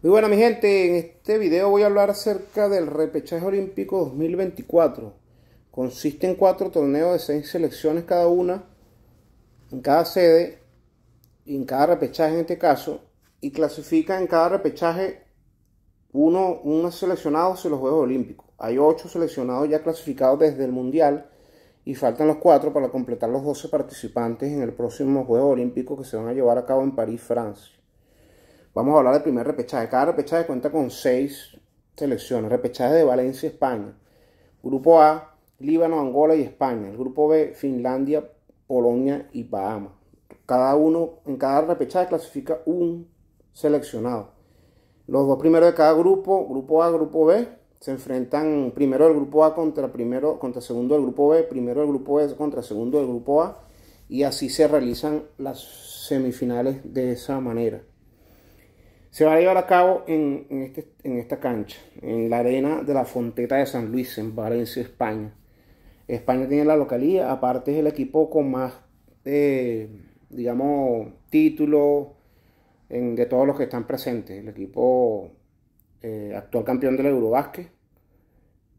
Muy buena mi gente, en este video voy a hablar acerca del repechaje olímpico 2024. Consiste en cuatro torneos de seis selecciones cada una, en cada sede, y en cada repechaje en este caso, y clasifica en cada repechaje uno, uno seleccionado en los Juegos Olímpicos. Hay ocho seleccionados ya clasificados desde el Mundial y faltan los cuatro para completar los 12 participantes en el próximo Juego Olímpico que se van a llevar a cabo en París, Francia. Vamos a hablar del primer repechaje. Cada repechaje cuenta con seis selecciones. Repechaje de Valencia, España. Grupo A, Líbano, Angola y España. El grupo B, Finlandia, Polonia y Bahamas. Cada uno, en cada repechaje clasifica un seleccionado. Los dos primeros de cada grupo, grupo A, grupo B, se enfrentan primero el grupo A contra primero contra segundo del grupo B, primero el grupo B contra segundo del grupo A y así se realizan las semifinales de esa manera se va a llevar a cabo este, en, esta cancha, en la arena de la Fonteta de San Luis, en Valencia, España. España tiene la localía, aparte es el equipo con más, eh, digamos, títulos de todos los que están presentes. El equipo eh, actual campeón del Eurobásquet.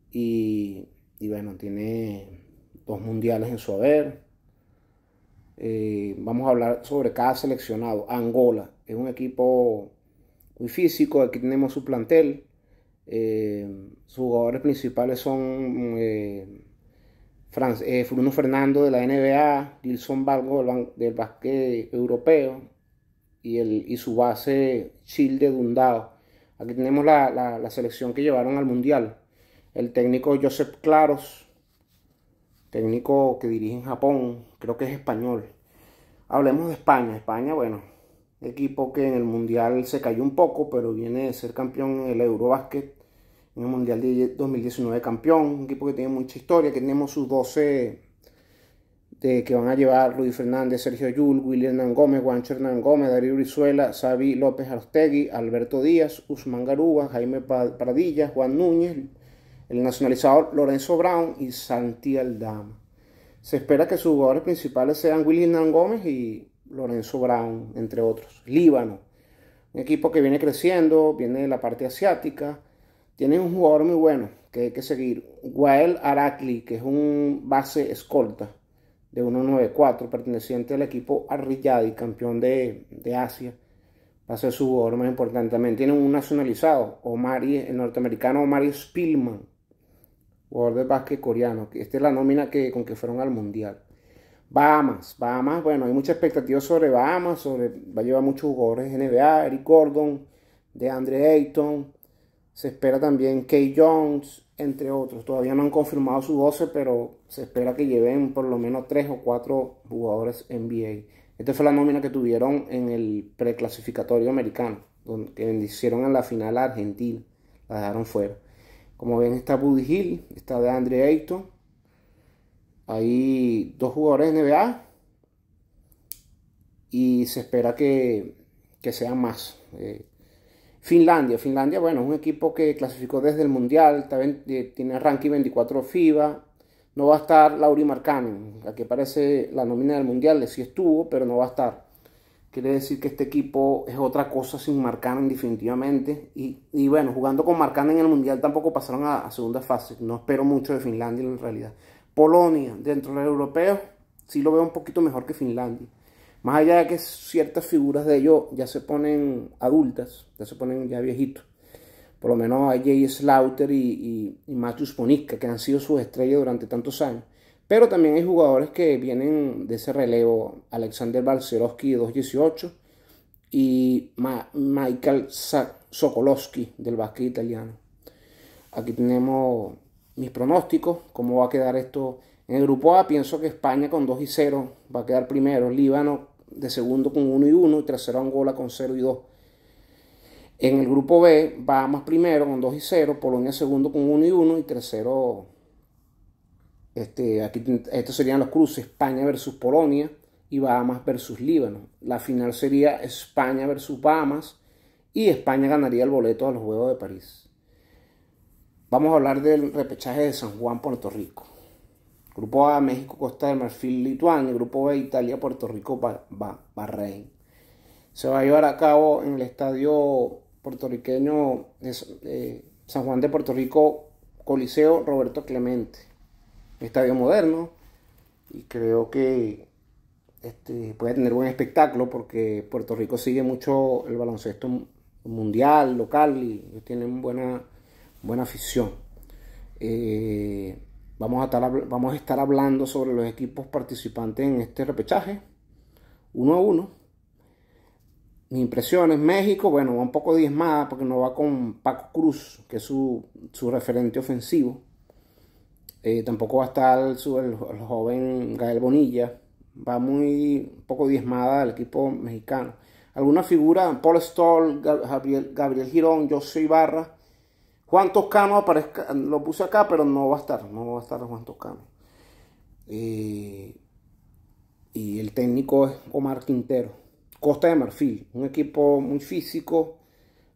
Y, y, bueno, tiene dos mundiales en su haber. Eh, vamos a hablar sobre cada seleccionado. Angola es un equipo muy físico, aquí tenemos su plantel, eh, sus jugadores principales son mm, eh, Franz, eh, Bruno Fernando de la NBA, Dilson Bargo del, básquet europeo y, el, y su base Chile de Aquí tenemos la, la, selección que llevaron al Mundial. El técnico Joseph Claros, técnico que dirige en Japón, creo que es español. Hablemos de España. España, bueno, equipo que en el Mundial se cayó un poco, pero viene de ser campeón en el Eurobasket, en el Mundial de 2019 campeón, un equipo que tiene mucha historia, que tenemos sus 12 de, que van a llevar Luis Fernández, Sergio Yul, William Hernán Gómez, Juancho Hernán Gómez, Darío Brizuela, Xavi López Arostegui, Alberto Díaz, Usman Garúa, Jaime Pradilla, Juan Núñez, el nacionalizador Lorenzo Brown y Santi Aldama. Se espera que sus jugadores principales sean William Hernán Gómez y Lorenzo Brown, entre otros. Líbano, un equipo que viene creciendo, viene de la parte asiática. Tiene un jugador muy bueno que hay que seguir. Wael Arakli, que es un base escolta de 1.94, perteneciente al equipo Arriyadi, campeón de, Asia. Va a ser su jugador más importante. También tiene un nacionalizado, el norteamericano Omari Spillman, jugador de básquet coreano. Esta es la nómina que, con que fueron al Mundial. Bahamas, Bahamas, bueno, hay mucha expectativa sobre Bahamas, sobre, va a llevar muchos jugadores NBA, Eric Gordon, de Andre Ayton, se espera también Kay Jones, entre otros. Todavía no han confirmado su 12, pero se espera que lleven por lo menos 3 o 4 jugadores NBA. Esta fue la nómina que tuvieron en el preclasificatorio americano, donde que hicieron en la final a Argentina, la dejaron fuera. Como ven está Buddy Hill, está de Andre Ayton, hay dos jugadores NBA y se espera que, que sean más. Eh, Finlandia, Finlandia, bueno, es un equipo que clasificó desde el Mundial, también eh, tiene ranking 24 FIBA, no va a estar Lauri Markkanen, la que parece la nómina del Mundial, sí estuvo, pero no va a estar. Quiere decir que este equipo es otra cosa sin Markkanen definitivamente. Y, bueno, jugando con Markkanen en el Mundial tampoco pasaron a segunda fase. No espero mucho de Finlandia en realidad. Polonia, dentro de los europeos, sí lo veo un poquito mejor que Finlandia. Más allá de que ciertas figuras de ellos ya se ponen adultas, ya se ponen ya viejitos. Por lo menos hay Jay Slaughter y, y, y que han sido sus estrellas durante tantos años. Pero también hay jugadores que vienen de ese relevo. Alexander de 218 y Michael Sokolowski del básquet italiano. Aquí tenemos mis pronósticos, cómo va a quedar esto. En el grupo A pienso que España con 2 y 0 va a quedar primero, Líbano de segundo con 1 y 1 y tercero Angola con 0 y 2. En el grupo B, Bahamas primero con 2 y 0, Polonia segundo con 1 y 1 y tercero, este, aquí, estos serían los cruces, España versus Polonia y Bahamas versus Líbano. La final sería España versus Bahamas y España ganaría el boleto a los Juegos de París. Vamos a hablar del repechaje de San Juan, Puerto Rico. Grupo A, México, Costa de Marfil, Lituania. Grupo B, Italia, Puerto Rico, barrein Bahrein. Se va a llevar a cabo en el estadio puertorriqueño eh, San Juan de Puerto Rico, Coliseo Roberto Clemente. Estadio moderno. Y creo que este, puede tener buen espectáculo porque Puerto Rico sigue mucho el baloncesto mundial, local y tienen buena buena afición. Eh, vamos, a estar, vamos a estar hablando sobre los equipos participantes en este repechaje, uno a uno. impresión es México, bueno, va un poco diezmada porque no va con Paco Cruz, que es su, su referente ofensivo. Eh, tampoco va a estar el, joven Gael Bonilla. Va muy poco diezmada el equipo mexicano. Alguna figura, Paul Stoll, Gabriel, Gabriel Girón, José Ibarra Juan Toscano aparezca, lo puse acá, pero no va a estar, no va a estar Juan Toscano. Eh, y el técnico es Omar Quintero. Costa de Marfil, un equipo muy físico.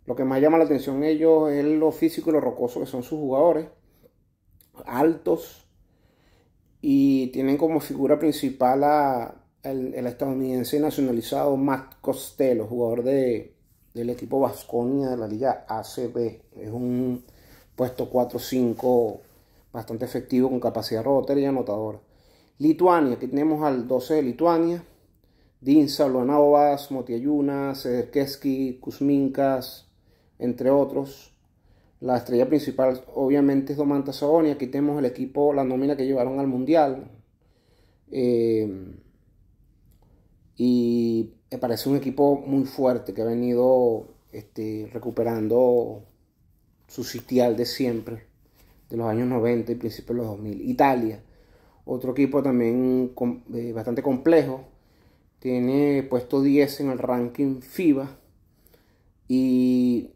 Lo que más llama la atención ellos es lo físico y lo rocoso que son sus jugadores. Altos. Y tienen como figura principal a, el estadounidense nacionalizado Matt Costello, jugador de, del equipo Vasconia de la Liga ACB. Es un puesto 4-5 bastante efectivo con capacidad rotatoria y anotadora. Lituania, aquí tenemos al 12 de Lituania. Dinsa, Luanaovas, Motiayunas, Sederkeski, Kuzminkas, entre otros. La estrella principal obviamente es Domanta Saboni. Aquí tenemos el equipo, la nómina que llevaron al Mundial. Eh, y me parece un equipo muy fuerte que ha venido este, recuperando su sitial de siempre, de los años 90 y principios de los 2000. Italia, otro equipo también eh, bastante complejo, tiene puesto 10 en el ranking FIBA y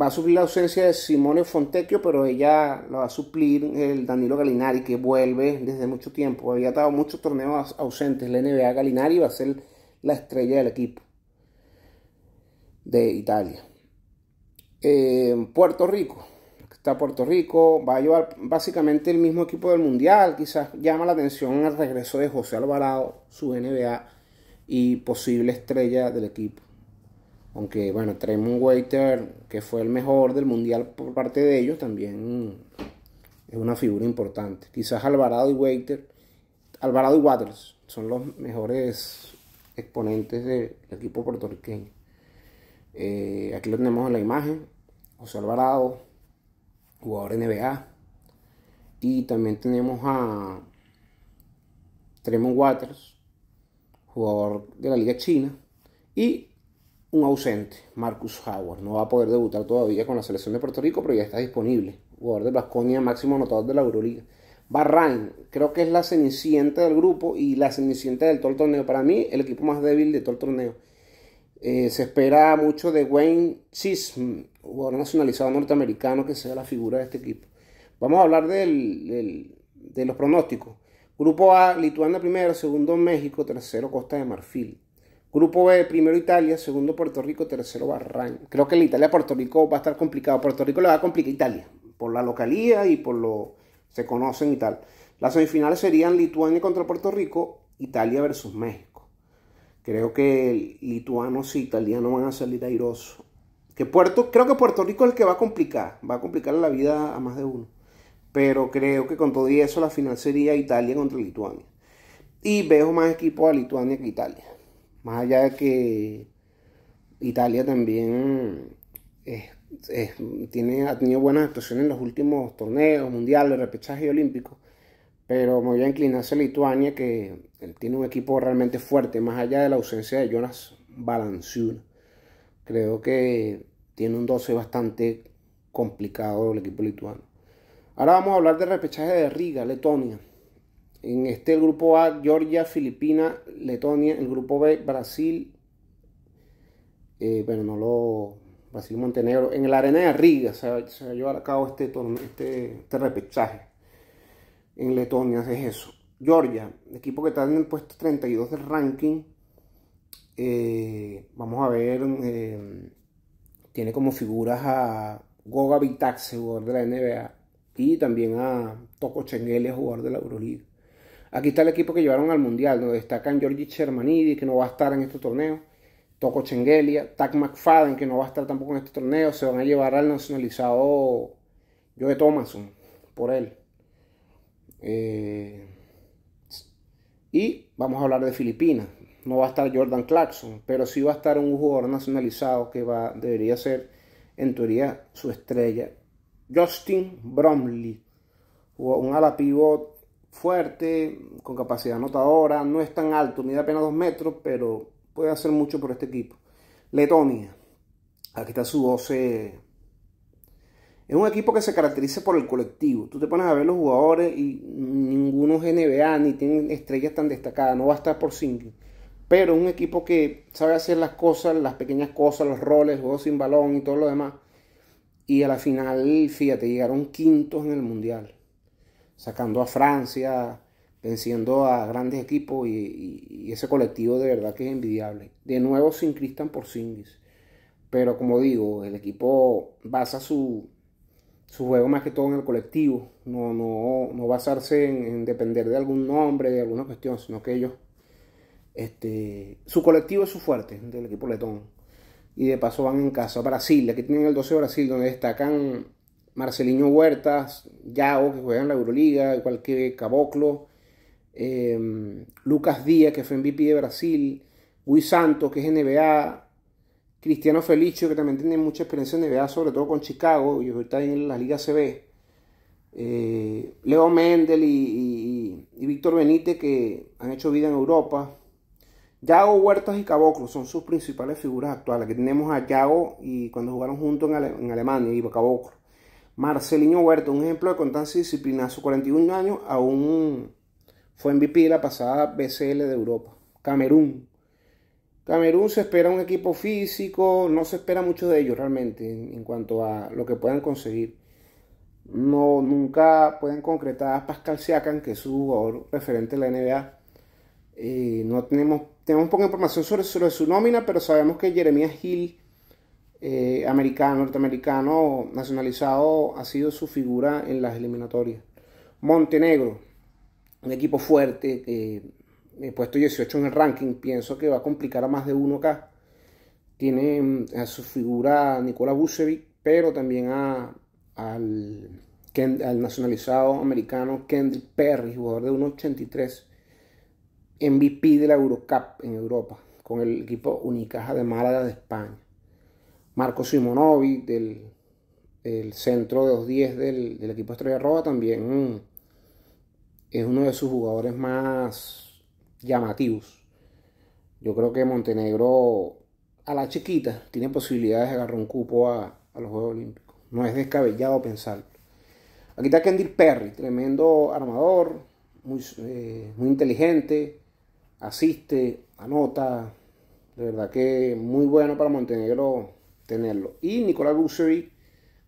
va a suplir la ausencia de Simone Fontecchio, pero ella la va a suplir el Danilo Galinari, que vuelve desde mucho tiempo. Había estado muchos torneos ausentes la NBA Galinari, va a ser la estrella del equipo de Italia. Eh, Puerto Rico, está Puerto Rico, va a llevar básicamente el mismo equipo del Mundial, quizás llama la atención el regreso de José Alvarado, su NBA y posible estrella del equipo. Aunque bueno, Tremont Waiter, que fue el mejor del Mundial por parte de ellos, también es una figura importante. Quizás Alvarado y Waiter, Alvarado y Waters son los mejores exponentes del equipo puertorriqueño. Eh, aquí lo tenemos en la imagen, José Alvarado, jugador NBA. Y también tenemos a Tremon Waters, jugador de la Liga China. Y un ausente, Marcus Howard. No va a poder debutar todavía con la selección de Puerto Rico, pero ya está disponible. Jugador de Basconia, máximo anotador de la Euroliga. Barrain, creo que es la cenicienta del grupo y la cenicienta del todo el torneo. Para mí, el equipo más débil de todo el torneo. Eh, se espera mucho de Wayne Sis, jugador nacionalizado norteamericano, que sea la figura de este equipo. Vamos a hablar de los pronósticos. Grupo A, Lituania primero, segundo México, tercero Costa de Marfil. Grupo B, primero Italia, segundo Puerto Rico, tercero Barrain. Creo que la Italia-Puerto Rico va a estar complicado. Puerto Rico le va a complicar a Italia, por la localía y por lo se conocen y tal. Las semifinales serían Lituania contra Puerto Rico, Italia versus México. Creo que lituanos y e italianos van a salir airosos. Que Puerto, creo que Puerto Rico es el que va a complicar, va a complicar la vida a más de uno. Pero creo que con todo eso la final sería Italia contra Lituania. Y veo más equipos a Lituania que Italia. Más allá de que Italia también este, eh, tiene, ha tenido buenas actuaciones en los últimos torneos, mundiales, repechaje y olímpicos, pero me voy a inclinar hacia Lituania, que tiene un equipo realmente fuerte, más allá de la ausencia de Jonas Balanciun. Creo que tiene un 12 bastante complicado el equipo lituano. Ahora vamos a hablar de repechaje de Riga, Letonia. En este grupo A, Georgia, Filipina Letonia. El grupo B, Brasil. bueno, eh, no lo, Brasil Montenegro, en el arena de Riga se va, a llevar a cabo este, este, este, repechaje. En Letonia es eso. Georgia, equipo que está en el puesto 32 del ranking. Eh, vamos a ver, eh, tiene como figuras a Goga Vitaxe, jugador de la NBA, y también a Toco Chengele, jugador de la Euroliga. Aquí está el equipo que llevaron al Mundial, donde destacan Georgi Chermanidi, que no va a estar en este torneo. Toco Chengelia, Tack McFadden, que no va a estar tampoco en este torneo, se van a llevar al nacionalizado Joe Thomason por él. Eh, y vamos a hablar de Filipinas. No va a estar Jordan Clarkson, pero sí va a estar un jugador nacionalizado que va, debería ser, en teoría, su estrella. Justin Bromley, un ala pivot fuerte, con capacidad anotadora, no es tan alto, mide apenas dos metros, pero puede hacer mucho por este equipo. Letonia, aquí está su 12. Es un equipo que se caracteriza por el colectivo. Tú te pones a ver los jugadores y ninguno es NBA ni tiene estrellas tan destacadas. No va a estar por single. Pero un equipo que sabe hacer las cosas, las pequeñas cosas, los roles, juegos sin balón y todo lo demás. Y a la final, fíjate, llegaron quintos en el mundial. Sacando a Francia, venciendo a grandes equipos y, ese colectivo de verdad que es envidiable. De nuevo sin por Cindis. pero como digo, el equipo basa su, juego más que todo en el colectivo, no, no, basarse en, depender de algún nombre, de alguna cuestión, sino que ellos, este, su colectivo es su fuerte del equipo letón. Y de paso van en casa a Brasil, aquí tienen el 12 Brasil, donde destacan Marcelinho Huertas, Yao, que juega en la Euroliga, igual que Caboclo, Em, Lucas Díaz, que fue MVP de Brasil, Luis Santos, que es NBA, Cristiano Felicio, que también tiene mucha experiencia en NBA, sobre todo con Chicago, y está en la Liga CB. Eh, Leo Mendel y, Víctor Benítez, que han hecho vida en Europa. Yago Huertas y Caboclo son sus principales figuras actuales. que tenemos a Yago y cuando jugaron juntos en, Alemania y Caboclo. Marcelino Huerta, un ejemplo de constancia y disciplina. A sus 41 años aún fue MVP la pasada BCL de Europa. Camerún. Camerún se espera un equipo físico, no se espera mucho de ellos realmente en, cuanto a lo que puedan conseguir. No, nunca pueden concretar a Pascal Siakam, que es su jugador referente en la NBA. Eh, no tenemos, tenemos poca información sobre, sobre, su nómina, pero sabemos que Jeremiah eh, Hill, americano, norteamericano, nacionalizado, ha sido su figura en las eliminatorias. Montenegro, un equipo fuerte, he puesto 18 en el ranking, pienso que va a complicar a más de uno acá. Tiene mm, a su figura a Nikola pero también a, al, nacionalizado americano Kendrick Perry, jugador de 1.83, MVP de la Eurocup en Europa, con el equipo Unicaja de Málaga de España. Marco Simonovi, del, centro de los del, del equipo Estrella Roja, también mm, es uno de sus jugadores más llamativos. Yo creo que Montenegro a la chiquita tiene posibilidades de agarrar un cupo a, los Juegos Olímpicos. No es descabellado pensarlo. Aquí está Kendrick Perry, tremendo armador, muy, eh, inteligente, asiste, anota. De verdad que muy bueno para Montenegro tenerlo. Y Nicolás Lucevic,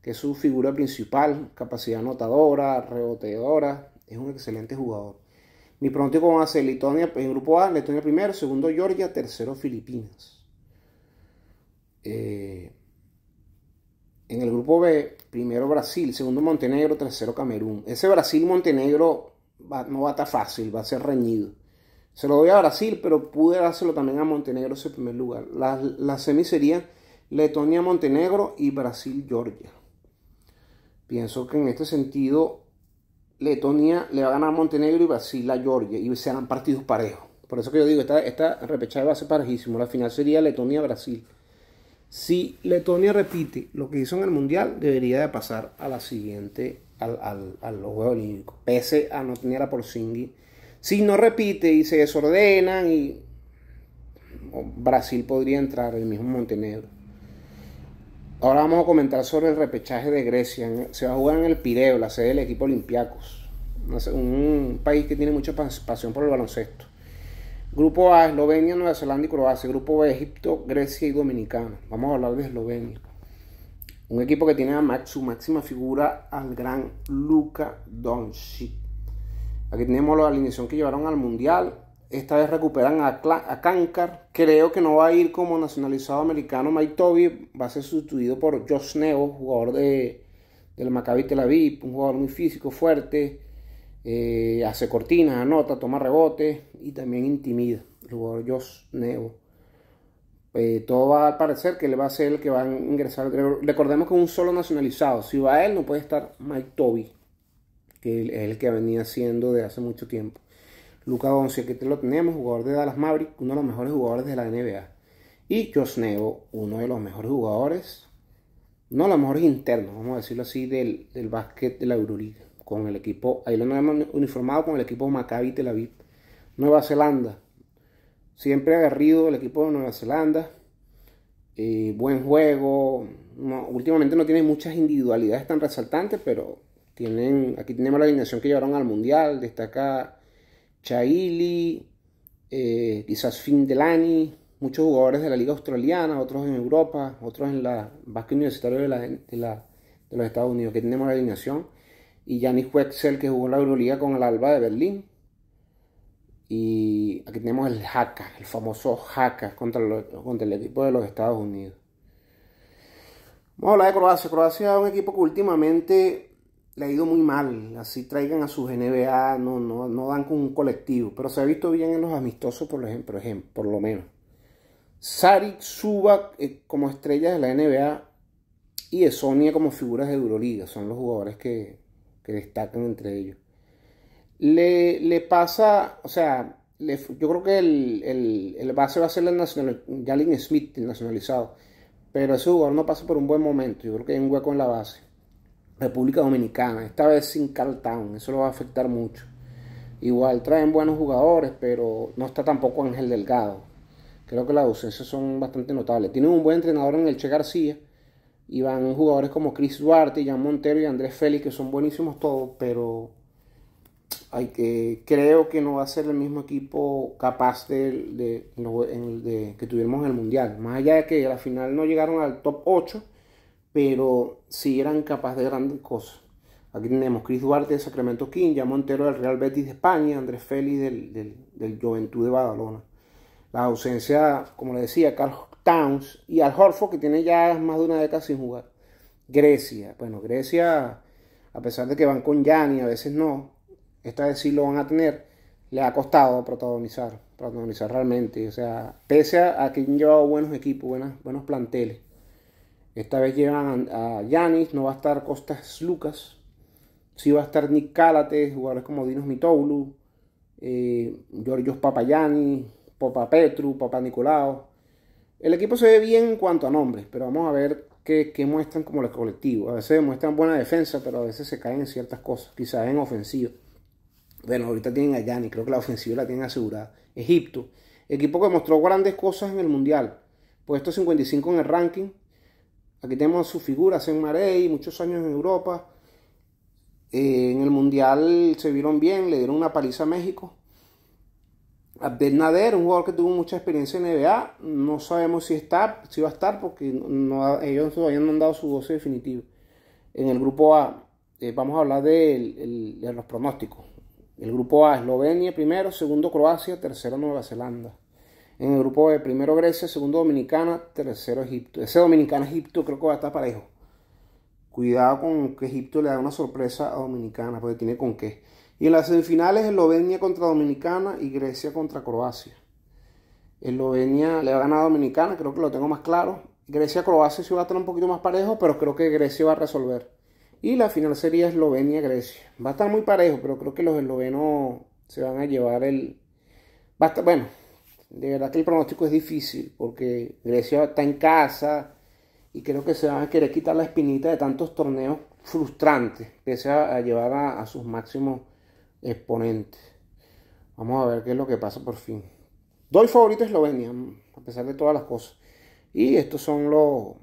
que es su figura principal, capacidad anotadora, reboteadora, es un excelente jugador. Mi pronóstico va a ser Lituania en grupo A, Letonia primero, segundo Georgia, tercero Filipinas. Eh, en el grupo B, primero Brasil, segundo Montenegro, tercero Camerún. Ese Brasil-Montenegro no va a estar fácil, va a ser reñido. Se lo doy a Brasil, pero pude dárselo también a Montenegro ese primer lugar. La, la semi sería Letonia-Montenegro y Brasil-Georgia. Pienso que en este sentido Letonia le va a ganar a Montenegro y Brasil a Georgia. Y serán partidos parejos. Por eso que yo digo, esta, repechada repechaje va a ser parejísimo. La final sería Letonia-Brasil. Si Letonia repite lo que hizo en el Mundial, debería de pasar a la siguiente, al, al, al Juegos Olímpicos. Pese a no tener a Porzingi. Si no repite y se desordenan, y Brasil podría entrar, el mismo Montenegro. Ahora vamos a comentar sobre el repechaje de Grecia. Se va a jugar en el Pireo, la sede del equipo Olympiacos. Un país que tiene mucha pasión por el baloncesto. Grupo A, Eslovenia, Nueva Zelanda y Croacia. Grupo B, Egipto, Grecia y Dominicana. Vamos a hablar de Eslovenia. Un equipo que tiene su máxima figura al gran Luka Doncic. Aquí tenemos la alineación que llevaron al Mundial. Esta vez recuperan a, a Creo que no va a ir como nacionalizado americano Mike Toby. Va a ser sustituido por Josh Nebo, jugador del Maccabi Tel Aviv. Un jugador muy físico, fuerte. Eh, hace cortinas, anota, toma rebotes y también intimida. El jugador Josh Nebo. Eh, todo va a parecer que le va a ser el que va a ingresar. Recordemos que un solo nacionalizado. Si va a él, no puede estar Mike Toby, que es el que venía siendo de hace mucho tiempo. Luca Doncic, que te lo tenemos, jugador de Dallas Maverick, uno de los mejores jugadores de la NBA. Y Josh Nebo, uno de los mejores jugadores, no los mejores internos, vamos a decirlo así, del, del básquet de la Euroliga. Con el equipo, ahí lo hemos uniformado con el equipo Maccabi Tel Aviv, Nueva Zelanda. Siempre agarrido el equipo de Nueva Zelanda. Eh, buen juego. últimamente no tiene muchas individualidades tan resaltantes, pero tienen, aquí tenemos la alineación que llevaron al Mundial. Destaca Chaili, eh, quizás Findelani, muchos jugadores de la Liga Australiana, otros en Europa, otros en la básquet universitario de, los Estados Unidos, que tenemos la alineación. Y Janis Wexel, que jugó en la Euroliga con el Alba de Berlín. Y aquí tenemos el Haka, el famoso Haka contra, contra el equipo de los Estados Unidos. Vamos a hablar de Croacia. Croacia es un equipo que últimamente le ha ido muy mal. Así traigan a sus NBA, no, no, dan con un colectivo. Pero se ha visto bien en los amistosos, por ejemplo, ejemplo por lo menos. Saric suba eh, como estrella de la NBA y Esonia como figuras de Euroliga. Son los jugadores que, destacan entre ellos. Le, pasa, o sea, yo creo que el, el, base va a ser el nacional, Jalen Smith, el nacionalizado. Pero ese jugador no pasa por un buen momento. Yo creo que hay un hueco en la base. República Dominicana, esta vez sin Carl Town, eso lo va a afectar mucho. Igual traen buenos jugadores, pero no está tampoco Ángel Delgado. Creo que las ausencias son bastante notables. Tienen un buen entrenador en el Che García y van jugadores como Chris Duarte, Jan Montero y Andrés Félix, que son buenísimos todos, pero hay que, creo que no va a ser el mismo equipo capaz de, que tuvimos en el Mundial. Más allá de que a la final no llegaron al top 8 pero sí eran capaces de grandes cosas. Aquí tenemos Chris Duarte de Sacramento King, ya Montero del Real Betis de España, Andrés Félix del, del, Juventud de Badalona. La ausencia, como le decía, Carl Towns y Al Horfo, que tiene ya más de una década sin jugar. Grecia, bueno, Grecia, a pesar de que van con Yanni, a veces no, esta vez sí lo van a tener, le ha costado protagonizar, protagonizar realmente. O sea, pese a, que han llevado buenos equipos, buenas, buenos planteles. Esta vez llevan a Yanis, no va a estar Costas Lucas, sí va a estar Nick Calate. jugadores como Dinos Mitoulu, eh, Papayani, Papa Petru, Papa Nicolao. El equipo se ve bien en cuanto a nombres, pero vamos a ver qué, muestran como los colectivos. A veces muestran buena defensa, pero a veces se caen en ciertas cosas, quizás en ofensiva. Bueno, ahorita tienen a Yanis, creo que la ofensiva la tienen asegurada. Egipto, equipo que mostró grandes cosas en el Mundial, puesto 55 en el ranking Aquí tenemos su figura, Marey, muchos años en Europa. Eh, en el Mundial se vieron bien, le dieron una paliza a México. Abdel Nader, un jugador que tuvo mucha experiencia en NBA, no sabemos si está, si va a estar, porque ellos todavía no han dado su voce definitivo. En el grupo A, eh, vamos a hablar de, de los pronósticos. El grupo A, Eslovenia primero, segundo Croacia, tercero Nueva Zelanda. En el grupo de primero Grecia, segundo Dominicana, tercero Egipto. Ese Dominicana-Egipto creo que va a estar parejo. Cuidado con que Egipto le da una sorpresa a Dominicana, porque tiene con qué. Y en las semifinales, Eslovenia contra Dominicana y Grecia contra Croacia. Eslovenia le va a ganar a Dominicana, creo que lo tengo más claro. Grecia-Croacia sí va a estar un poquito más parejo, pero creo que Grecia va a resolver. Y la final sería Eslovenia-Grecia. Va a estar muy parejo, pero creo que los eslovenos se van a llevar el... Va Bueno, de verdad que el pronóstico es difícil porque Grecia está en casa y creo que se van a querer quitar la espinita de tantos torneos frustrantes, se va a llevar a, sus máximos exponentes. Vamos a ver qué es lo que pasa por fin. Doy favorito a Eslovenia, a pesar de todas las cosas. Y estos son los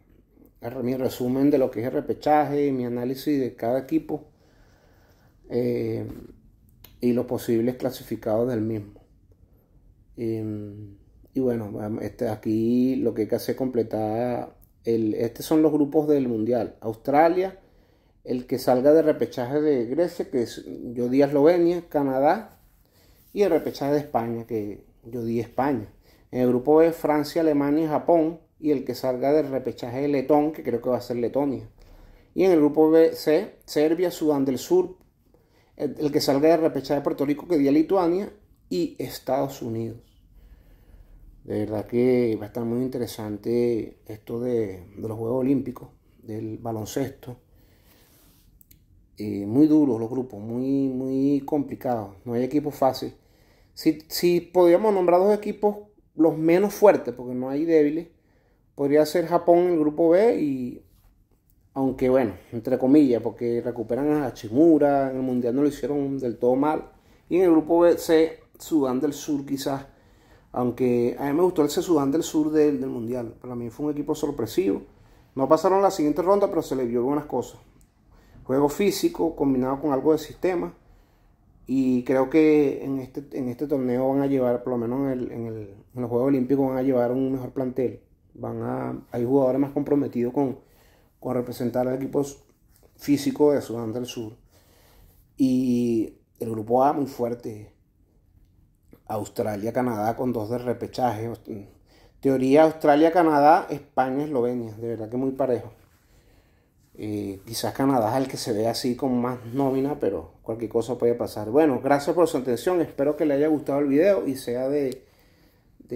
mi resumen de lo que es el repechaje, mi análisis de cada equipo eh, y los posibles clasificados del mismo. Em, y bueno, este, aquí lo que hay que hacer es completar. El, estos son los grupos del Mundial. Australia, el que salga de repechaje de Grecia, que es, yo di Eslovenia, Canadá, y el repechaje de España, que yo di España. En el grupo B, Francia, Alemania y Japón, y el que salga del repechaje de Letón, que creo que va a ser Letonia. Y en el grupo B, C, Serbia, Sudán del Sur, el, que salga del repechaje de Puerto Rico, que di a Lituania, y Estados Unidos. De verdad que va a estar muy interesante esto de, los Juegos Olímpicos, del baloncesto. Eh, muy duros los grupos, muy, muy complicados. No hay equipos fáciles. Si, si nombrar dos equipos los menos fuertes, porque no hay débiles, podría ser Japón en el grupo B y aunque bueno, entre comillas, porque recuperan a Hachimura, en el Mundial no lo hicieron del todo mal. Y en el grupo B, C Sudán del Sur quizás, aunque a mí me gustó ese Sudán del Sur del, Mundial, para mí fue un equipo sorpresivo. No pasaron la siguiente ronda, pero se le vio buenas cosas. Juego físico combinado con algo de sistema. Y creo que en este, en este torneo van a llevar, por lo menos en, el, en, el, los Juegos Olímpicos, van a llevar un mejor plantel. Van a, hay jugadores más comprometidos con, con representar al equipo físico de Sudán del Sur. Y el grupo A muy fuerte. Australia-Canadá con dos de repechaje. Teoría Australia-Canadá, España-Eslovenia. De verdad que muy parejo. Eh, quizás Canadá es el que se ve así con más nómina, pero cualquier cosa puede pasar. Bueno, gracias por su atención. Espero que le haya gustado el video y sea de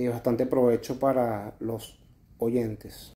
bastante provecho para los oyentes.